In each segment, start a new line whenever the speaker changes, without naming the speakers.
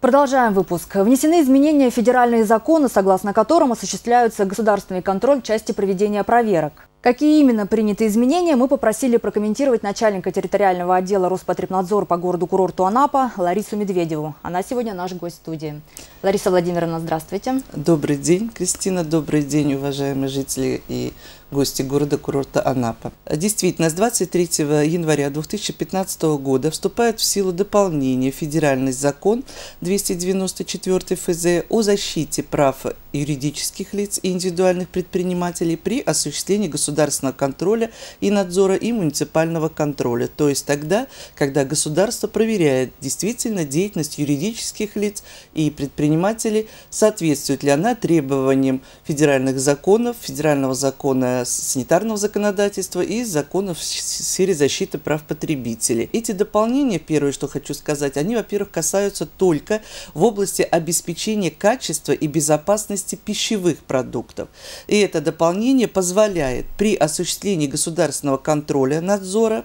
Продолжаем выпуск. Внесены изменения в федеральные законы, согласно которым осуществляется государственный контроль части проведения проверок. Какие именно приняты изменения, мы попросили прокомментировать начальника территориального отдела Роспотребнадзора по городу-курорту Анапа Ларису Медведеву. Она сегодня наш гость студии. Лариса Владимировна, здравствуйте.
Добрый день, Кристина. Добрый день, уважаемые жители и гости города-курорта Анапа. Действительно, с 23 января 2015 года вступает в силу дополнение федеральный закон 294 ФЗ о защите прав юридических лиц и индивидуальных предпринимателей при осуществлении государственного контроля и надзора и муниципального контроля, то есть тогда, когда государство проверяет действительно деятельность юридических лиц и предпринимателей предпринимателей, соответствует ли она требованиям федеральных законов, федерального закона санитарного законодательства и законов в сфере защиты прав потребителей. Эти дополнения, первое, что хочу сказать, они, во-первых, касаются только в области обеспечения качества и безопасности пищевых продуктов. И это дополнение позволяет при осуществлении государственного контроля, надзора,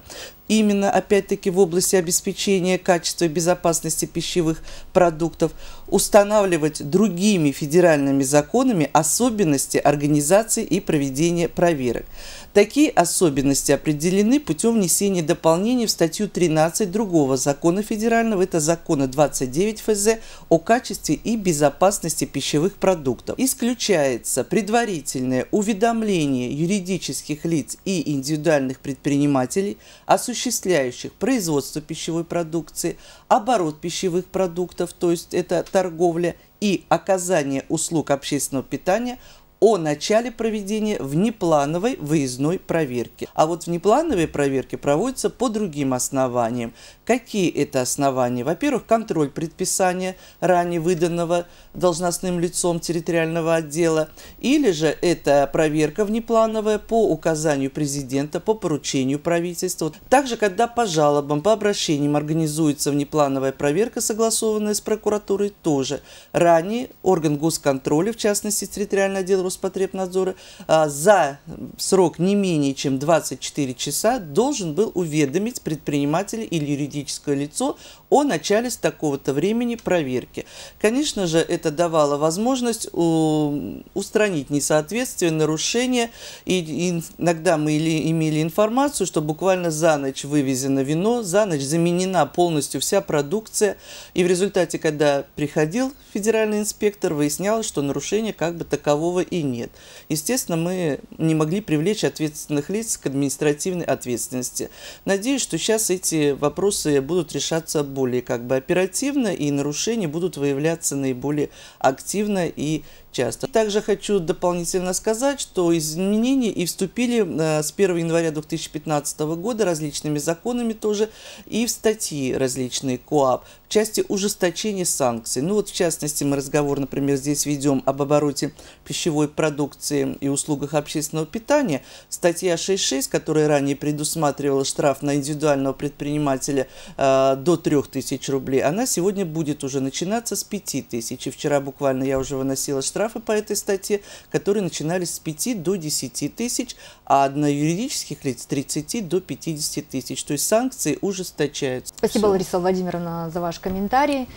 именно опять-таки в области обеспечения качества и безопасности пищевых продуктов устанавливать другими федеральными законами особенности организации и проведения проверок. Такие особенности определены путем внесения дополнений в статью 13 другого закона федерального, это закона 29 ФЗ о качестве и безопасности пищевых продуктов. Исключается предварительное уведомление юридических лиц и индивидуальных предпринимателей, осуществляющих производство пищевой продукции, оборот пищевых продуктов, то есть это торговля и оказание услуг общественного питания о начале проведения внеплановой выездной проверки. А вот внеплановые проверки проводятся по другим основаниям. Какие это основания? Во-первых, контроль предписания ранее выданного должностным лицом территориального отдела. Или же это проверка внеплановая по указанию президента, по поручению правительства. Также, когда по жалобам, по обращениям организуется внеплановая проверка, согласованная с прокуратурой, тоже. Ранее орган госконтроля, в частности территориальный отдел Роспотребнадзора а, за срок не менее чем 24 часа должен был уведомить предпринимателя или юридическое лицо о начале с такого-то времени проверки. Конечно же, это давало возможность устранить несоответствие, нарушения. И иногда мы имели информацию, что буквально за ночь вывезено вино, за ночь заменена полностью вся продукция. И в результате, когда приходил федеральный инспектор, выяснялось, что нарушения как бы такового и нет. Естественно, мы не могли привлечь ответственных лиц к административной ответственности. Надеюсь, что сейчас эти вопросы будут решаться более как бы оперативно, и нарушения будут выявляться наиболее активно и часто. Также хочу дополнительно сказать, что изменения и вступили э, с 1 января 2015 года различными законами тоже и в статьи различные КОАП в части ужесточения санкций. Ну вот в частности мы разговор, например, здесь ведем об обороте пищевой продукции и услугах общественного питания. Статья 6.6, которая ранее предусматривала штраф на индивидуального предпринимателя э, до 3000 рублей, она сегодня будет уже начинаться с 5000. И вчера буквально я уже выносила штраф штрафы по этой статье, которые начинались с 5 до 10 тысяч, а на юридических лиц 30 до 50 тысяч. То есть санкции ужесточаются.
Спасибо, Все. Лариса Владимировна, за ваш комментарий.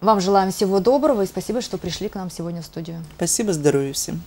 Вам желаем всего доброго и спасибо, что пришли к нам сегодня в студию.
Спасибо, здоровья всем.